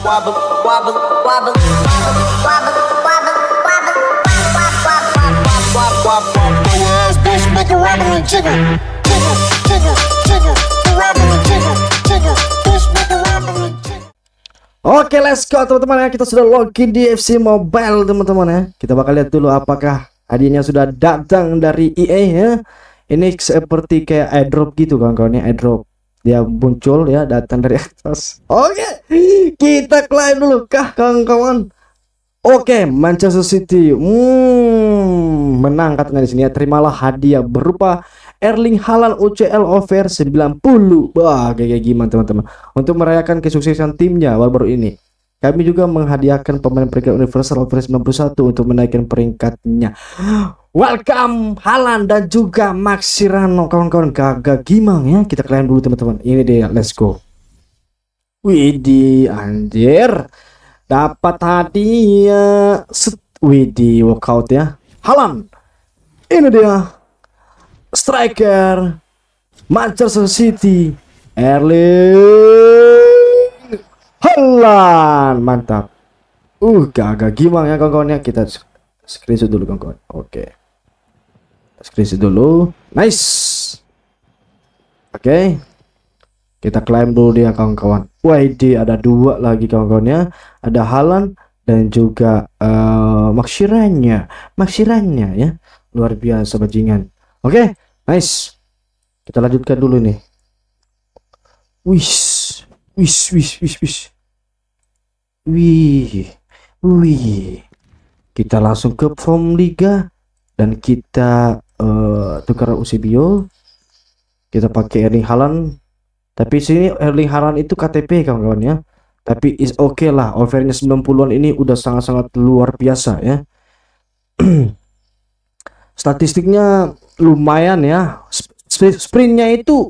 Oke, okay, Oke, let's go teman-teman ya. Kita sudah login di FC Mobile teman-teman ya. Kita bakal lihat dulu apakah hadiahnya sudah datang dari EA ya. Ini seperti kayak airdrop gitu kawan-kawan ya, airdrop dia muncul ya datang dari atas oke okay. kita klaim dulu kah kawan-kawan oke okay, Manchester City hmm, menang katanya di sini ya terimalah hadiah berupa Erling Halal UCL over 90 wah kayak gimana teman-teman untuk merayakan kesuksesan timnya baru-baru ini kami juga menghadiahkan pemain peringkat Universal Over 91 untuk menaikkan peringkatnya. Welcome Halan dan juga Maxirano kawan-kawan gagah gimang ya. Kita kalian dulu teman-teman. Ini dia, let's go. Widi anjir. Dapat hadiah. Widi workout ya. Halan. Ini dia. Striker Manchester City Erling Halan, mantap uh agak gimang ya kawan-kawan ya kita screenshot dulu kawan-kawan oke screenshot dulu nice oke okay. kita klaim dulu dia kawan-kawan WD ada dua lagi kawan-kawannya ada Halan dan juga uh, eh, maksirannya maksirannya ya luar biasa bajingan oke okay. nice kita lanjutkan dulu nih wis Wis, wis, wis, wis. Wih, wih. Kita langsung ke form liga dan kita uh, tukar usibio, Kita pakai Erling Haaland. Tapi sini Erling Haaland itu KTP kawan-kawan ya. Tapi is oke okay lah. Overnya 90-an ini udah sangat-sangat luar biasa ya. Statistiknya lumayan ya. Sp sprintnya itu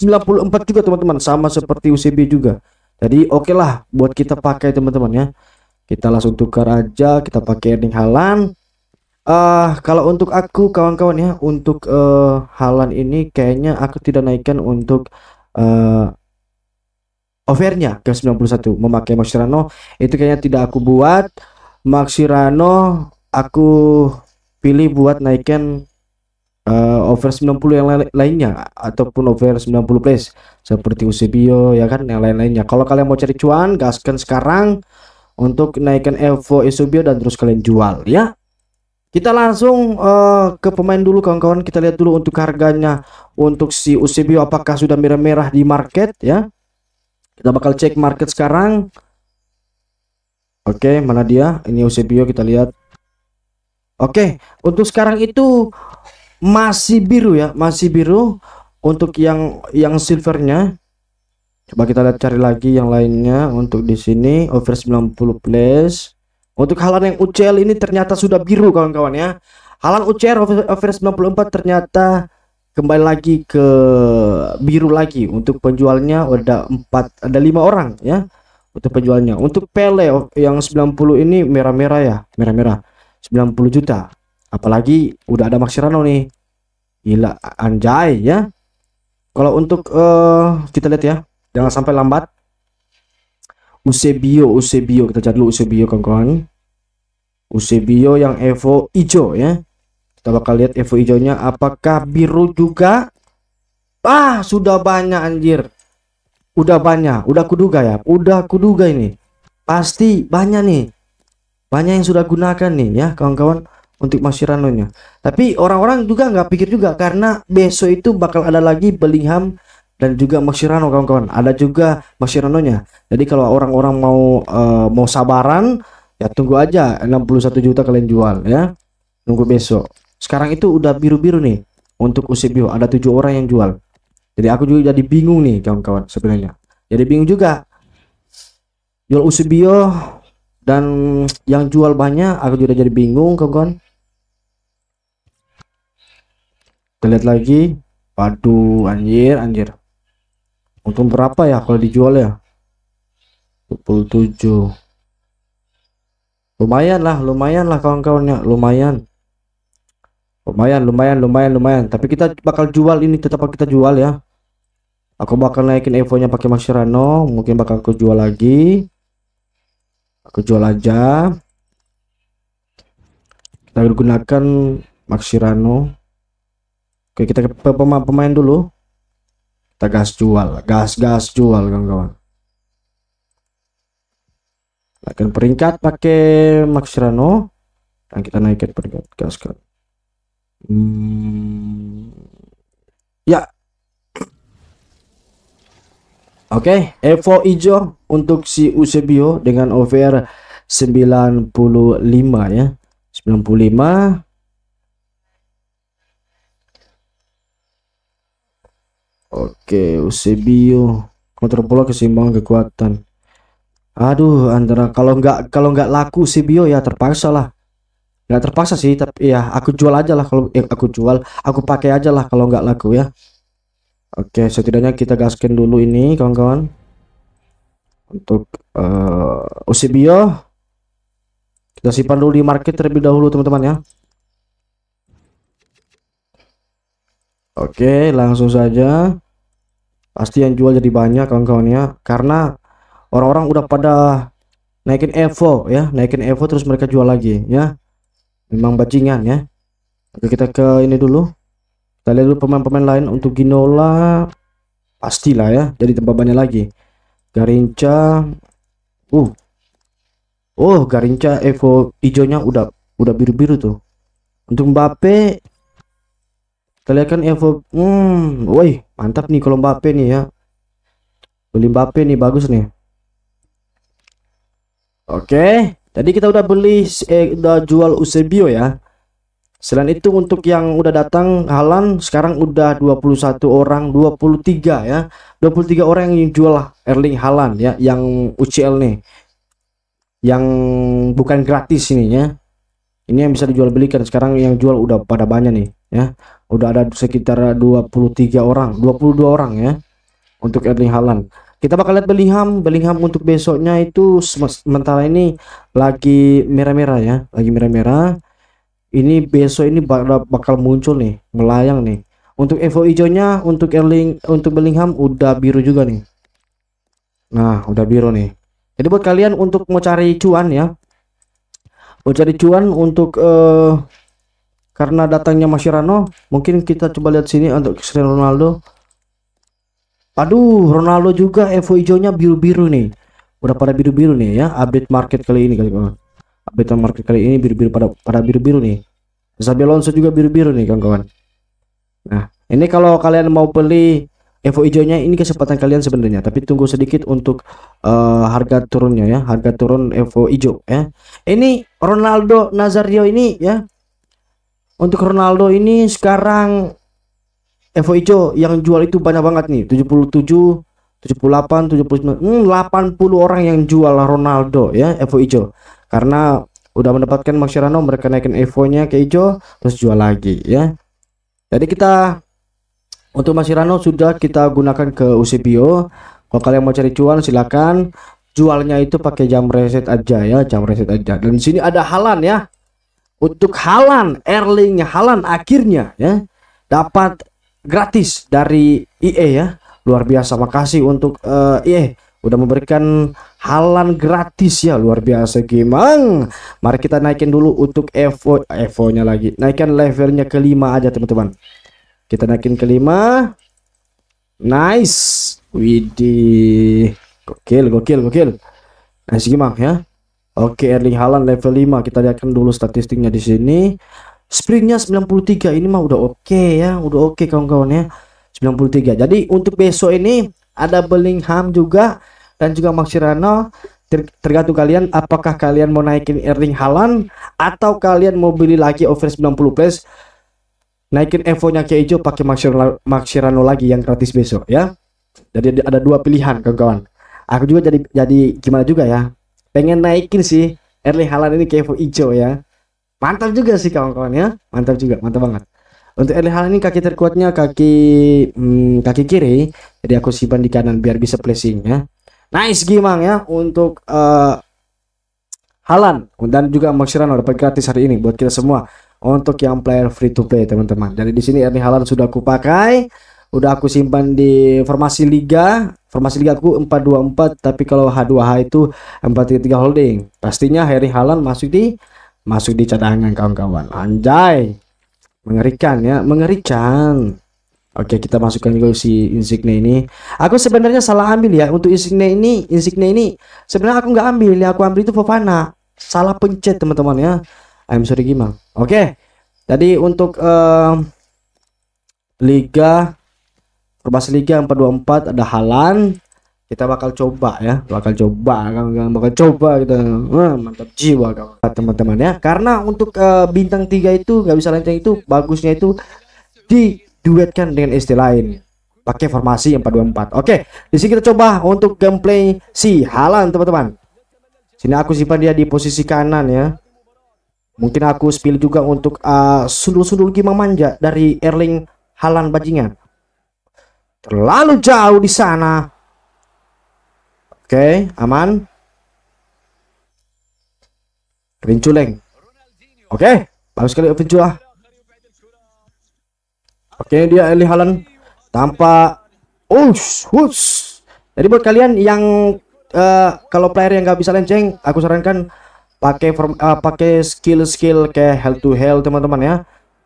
94 juga gitu, teman-teman sama seperti UCB juga jadi oke okay lah buat kita pakai teman-teman ya kita langsung tukar aja kita pakai earning halan uh, kalau untuk aku kawan-kawan ya untuk uh, halan ini kayaknya aku tidak naikkan untuk uh, overnya ke 91 memakai Maxirano itu kayaknya tidak aku buat Maxirano aku pilih buat naikkan uh, over 90 yang lainnya ataupun over 90 place seperti Eusebio ya kan yang lain-lainnya kalau kalian mau cari cuan gaskan sekarang untuk naikkan Evo Eusebio dan terus kalian jual ya kita langsung uh, ke pemain dulu kawan-kawan kita lihat dulu untuk harganya untuk si Eusebio apakah sudah merah-merah di market ya kita bakal cek market sekarang oke okay, mana dia ini Eusebio kita lihat oke okay, untuk sekarang itu masih biru ya masih biru untuk yang yang silvernya coba kita lihat cari lagi yang lainnya untuk di sini over 90 plus untuk halan yang UCL ini ternyata sudah biru kawan-kawan ya halan UCL over, over 94 ternyata kembali lagi ke biru lagi untuk penjualnya ada empat ada lima orang ya untuk penjualnya untuk Pele oh, yang 90 ini merah-merah ya merah-merah 90 juta apalagi udah ada Maxirano nih gila anjay ya kalau untuk uh, kita lihat ya jangan sampai lambat Usebio, Usebio kita cari dulu Usebio kawan-kawan Usebio yang Evo Ijo ya kita bakal lihat Evo Ijonya apakah biru juga ah sudah banyak anjir udah banyak udah kuduga ya udah kuduga ini pasti banyak nih banyak yang sudah gunakan nih ya kawan-kawan untuk Mas nya, Tapi orang-orang juga nggak pikir juga karena besok itu bakal ada lagi Bellingham dan juga Masirano kawan-kawan. Ada juga Mas nya. Jadi kalau orang-orang mau uh, mau sabaran ya tunggu aja 61 juta kalian jual ya. Tunggu besok. Sekarang itu udah biru-biru nih untuk USIBIO, ada tujuh orang yang jual. Jadi aku juga jadi bingung nih kawan-kawan sebenarnya. Jadi bingung juga. Jual USIBIO dan yang jual banyak aku juga jadi bingung kawan-kawan lihat lagi. Waduh, anjir, anjir. Untung berapa ya kalau dijual ya? 27. Lumayan lah, lumayan lah kawan-kawannya, lumayan. Lumayan, lumayan, lumayan, lumayan. Tapi kita bakal jual ini, tetap kita jual ya. Aku bakal naikin Evo-nya pakai Maxirano, mungkin bakal aku jual lagi. Aku jual aja. Kita gunakan Maxirano Oke, kita ke pemain-pemain dulu. Kita gas jual, gas-gas jual kawan-kawan. Naikkan peringkat pakai Max Rano Dan kita naikkan peringkat gas kan. Hmm. Ya. Oke, okay, Evo hijau untuk si Eusebio dengan over 95 ya. 95 Oke, Eusebio. pola keseimbangan kekuatan. Aduh, antara kalau nggak kalau nggak laku Eusebio ya terpaksa lah. Nggak terpaksa sih, tapi ya aku jual aja lah kalau eh, aku jual, aku pakai aja lah kalau nggak laku ya. Oke, setidaknya kita gaskin dulu ini kawan-kawan. Untuk uh, kita simpan dulu di market terlebih dahulu teman-teman ya. Oke, langsung saja pasti yang jual jadi banyak kawan-kawannya karena orang-orang udah pada naikin Evo ya naikin Evo terus mereka jual lagi ya memang bajingan ya Oke kita ke ini dulu kita lihat dulu pemain-pemain lain untuk Ginola pastilah ya jadi tempat banyak lagi Garinca uh oh Garinca Evo hijaunya udah udah biru-biru tuh untuk Mbappe kita lihat kan Evo hmm woi mantap nih kalau Mbappe nih ya beli Mbappe nih bagus nih oke tadi kita udah beli eh, udah jual Eusebio ya selain itu untuk yang udah datang Halan sekarang udah 21 orang 23 ya 23 orang yang jual Erling Halan ya yang UCL nih yang bukan gratis ini ya ini yang bisa dijual belikan sekarang yang jual udah pada banyak nih ya udah ada sekitar 23 orang 22 orang ya untuk Erling Haaland kita bakal lihat Bellingham Bellingham untuk besoknya itu sementara ini lagi merah-merah ya lagi merah-merah ini besok ini bakal muncul nih melayang nih untuk info hijaunya untuk Erling untuk Bellingham udah biru juga nih nah udah biru nih jadi buat kalian untuk mau cari cuan ya mau cari cuan untuk uh, karena datangnya Mascherano mungkin kita coba lihat sini untuk Cristiano Ronaldo aduh Ronaldo juga Evo hijaunya biru-biru nih udah pada biru-biru nih ya update market kali ini kali update market kali ini biru-biru pada pada biru-biru nih Zabi Alonso juga biru-biru nih kawan-kawan nah ini kalau kalian mau beli Evo hijaunya ini kesempatan kalian sebenarnya tapi tunggu sedikit untuk uh, harga turunnya ya harga turun Evo hijau ya ini Ronaldo Nazario ini ya untuk Ronaldo ini sekarang Evo Ijo yang jual itu banyak banget nih 77 78 79 80 orang yang jual Ronaldo ya Evo Ijo karena udah mendapatkan Maxirano mereka naikin Evo nya ke Ijo terus jual lagi ya jadi kita untuk Maxirano sudah kita gunakan ke UCBO kalau kalian mau cari cuan silakan jualnya itu pakai jam reset aja ya jam reset aja dan di sini ada halan ya untuk Halan Erling Halan akhirnya ya dapat gratis dari IE ya luar biasa makasih untuk uh, eh, IE udah memberikan halan gratis ya luar biasa gimang mari kita naikin dulu untuk Evo Evo lagi naikkan levelnya kelima aja teman-teman kita naikin kelima nice widih gokil gokil gokil nice gimang ya Oke, Erling Haaland level 5. Kita lihatkan dulu statistiknya di sini. Sprintnya 93. Ini mah udah oke okay ya, udah oke okay, kawan-kawan ya. 93. Jadi untuk besok ini ada Bellingham juga dan juga Maxirano ter tergantung kalian apakah kalian mau naikin Erling Haaland atau kalian mau beli lagi over 90 plus naikin Evo-nya ke hijau pakai Maxirano, Maxirano lagi yang gratis besok ya. Jadi ada dua pilihan kawan-kawan. Aku juga jadi jadi gimana juga ya pengen naikin sih Erling Haaland ini kevo Ijo ya mantap juga sih kawan-kawan ya mantap juga mantap banget untuk Erling Haaland ini kaki terkuatnya kaki hmm, kaki kiri jadi aku simpan di kanan biar bisa placing ya nice gimang ya untuk uh, eh, Halan dan juga Max dapat gratis hari ini buat kita semua untuk yang player free to play teman-teman. jadi di sini Erling Halan sudah aku pakai, udah aku simpan di formasi liga Formasi ligaku 4-2-4 tapi kalau H2H itu 4 3 holding. Pastinya Harry Halan masuk di masuk di cadangan kawan-kawan. Anjay. Mengerikan ya, mengerikan. Oke, kita masukkan juga si Insigne ini. Aku sebenarnya salah ambil ya untuk Insigne ini, Insigne ini sebenarnya aku nggak ambil, ya aku ambil itu Fofana. Salah pencet teman-teman ya. I'm sorry gimana. Oke. Tadi untuk uh, Liga perbas liga 424 ada Halan kita bakal coba ya bakal coba kan, kan bakal coba gitu Wah, mantap jiwa teman-teman ya karena untuk uh, bintang tiga itu nggak bisa lenceng itu bagusnya itu diduetkan dengan istilah lain pakai formasi 424 oke di sini kita coba untuk gameplay si Halan teman-teman sini aku simpan dia di posisi kanan ya mungkin aku spill juga untuk uh, sundul-sundul gimana manja dari Erling Halan bajingan Terlalu jauh di sana. Oke, aman. Rinculeng. Oke, bagus sekali Vinculah. Oke, dia Eli Haaland tanpa ush, ush. Jadi buat kalian yang uh, kalau player yang nggak bisa lenceng, aku sarankan pakai form uh, pakai skill-skill kayak hell to hell teman-teman ya.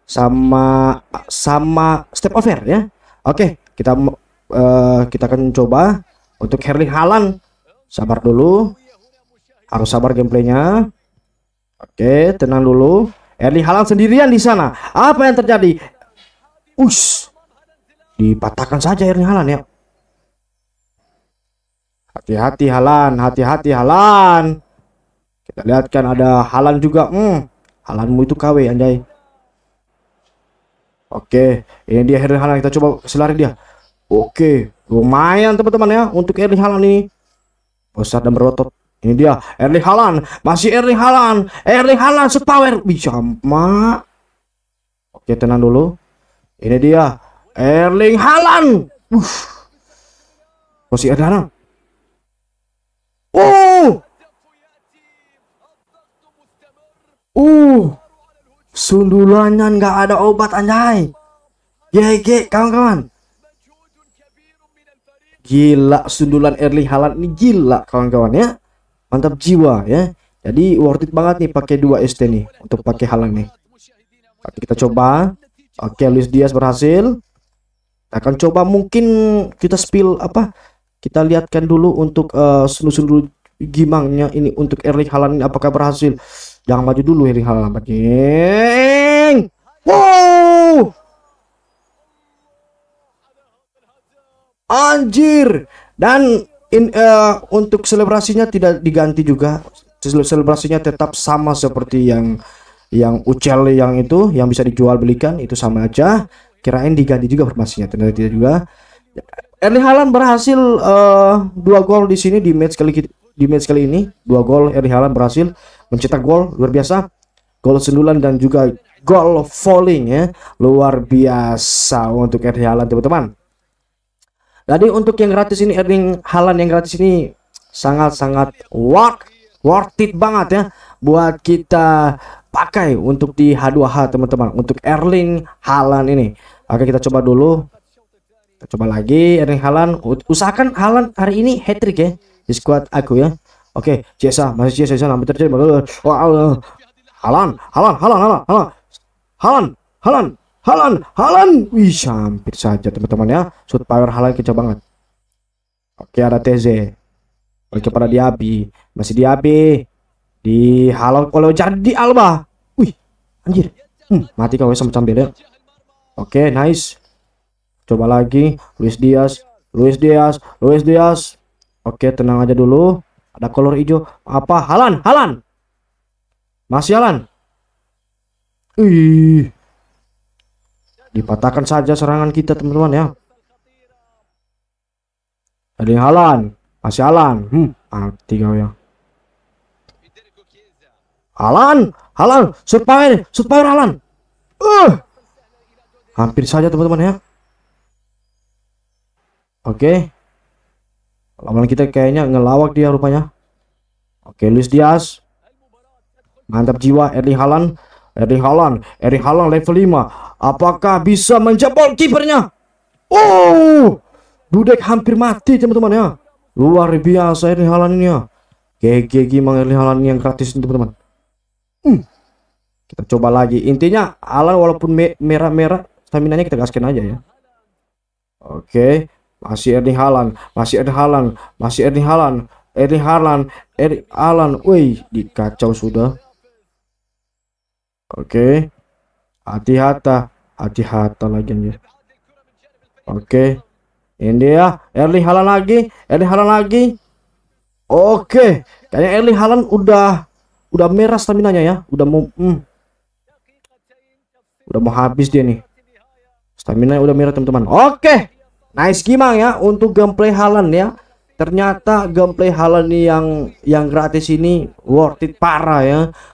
Sama sama step over ya. Oke. Kita uh, kita akan coba untuk Herling Halan. Sabar dulu. Harus sabar gameplaynya. Oke, tenang dulu. Erling Halan sendirian di sana. Apa yang terjadi? us Dipatahkan saja Erling Halan ya. Hati-hati Halan, hati-hati Halan. Kita lihat kan ada Halan juga. Hmm. Halanmu itu KW anjay. Oke, ini dia Erling Haaland. Kita coba selarin dia. Oke, lumayan teman-teman ya untuk Erling Haaland ini. Besar dan berotot. Ini dia Erling Haaland, masih Erling Haaland. Erling Haaland sepower bisa mak. Oke, tenang dulu. Ini dia Erling Haaland. Uh. Masih Erling Haaland. Uh. Uh sundulannya nggak ada obat anjay GG kawan-kawan gila sundulan early Halan ini gila kawan-kawan ya mantap jiwa ya jadi worth it banget nih pakai dua ST nih untuk pakai halang nih Oke, kita coba oke Luis Diaz berhasil kita akan coba mungkin kita spill apa kita lihatkan dulu untuk uh, sundul-sundul gimangnya ini untuk early Halan ini apakah berhasil Jangan maju dulu Eri Halaman, jeng. Wow. Anjir. Dan in, uh, untuk selebrasinya tidak diganti juga. Selebrasinya tetap sama seperti yang yang ucel yang itu yang bisa dijual belikan itu sama aja. Kirain diganti juga formasinya, ternyata tidak juga. Erling Haaland berhasil uh, dua gol di sini di match kali di match kali ini dua gol Erling Haaland berhasil mencetak gol luar biasa gol sendulan dan juga gol falling ya luar biasa untuk Erling Haaland teman-teman jadi untuk yang gratis ini Erling Haaland yang gratis ini sangat-sangat worth worth it banget ya buat kita pakai untuk di H2H teman-teman untuk Erling Haaland ini oke kita coba dulu kita coba lagi Erling Haaland usahakan Haaland hari ini hat trick ya di squad aku ya Oke, okay, Jesa, masih Jesa, Jesa, hampir terjadi. Wah, Allah. Halan, Halan, Halan, Halan, Halan, Halan, Halan, Halan, Halan. Wih, hampir saja teman-teman ya. Shoot power Halan kecil banget. Oke, ada TZ. Oke, pada Diaby. Masih Diaby. Dihalau kalau jadi Alba. Wih, anjir. Hmm, mati kau sama sambil ya. Oke, nice. Coba lagi, Luis Diaz, Luis Diaz, Luis Diaz. Oke, tenang aja dulu. Ada kolor hijau. Apa? Halan, Halan. masih Halan. Ih. Dipatahkan saja serangan kita, teman-teman ya. Ada yang Halan, masih Halan. Hmm, mati ya. Halan, Halan, supaya supaya Halan. Uh. Hampir saja, teman-teman ya. Oke. Okay. Lawan kita kayaknya ngelawak dia rupanya. Oke, Luis Diaz. Mantap jiwa Erling Haaland. Erling Haaland, Erling Haaland level 5. Apakah bisa menjebol kipernya? Oh! Dudek hampir mati teman-teman ya. Luar biasa Erling Haaland ini ya. GG Mang Erling Haaland yang gratis teman-teman. Hmm. Kita coba lagi. Intinya Haaland walaupun merah-merah, stamina-nya kita gaskin aja ya. Oke. Okay masih Erling Halan, masih Erling Halan, masih Erling Haaland, Erling Haaland, Erling Haaland. woi dikacau sudah. Oke. Okay. Hati-hata, hati-hata lagi anjir. Oke. Okay. Ini dia Erling Halan lagi, Erling Halan lagi. Oke, okay. kayaknya Erling Haaland udah udah merah stamina-nya ya, udah mau hmm. udah mau habis dia nih. Stamina udah merah, teman-teman. Oke. Okay. Nice gimana ya untuk gameplay Halan ya. Ternyata gameplay Halan yang yang gratis ini worth it parah ya.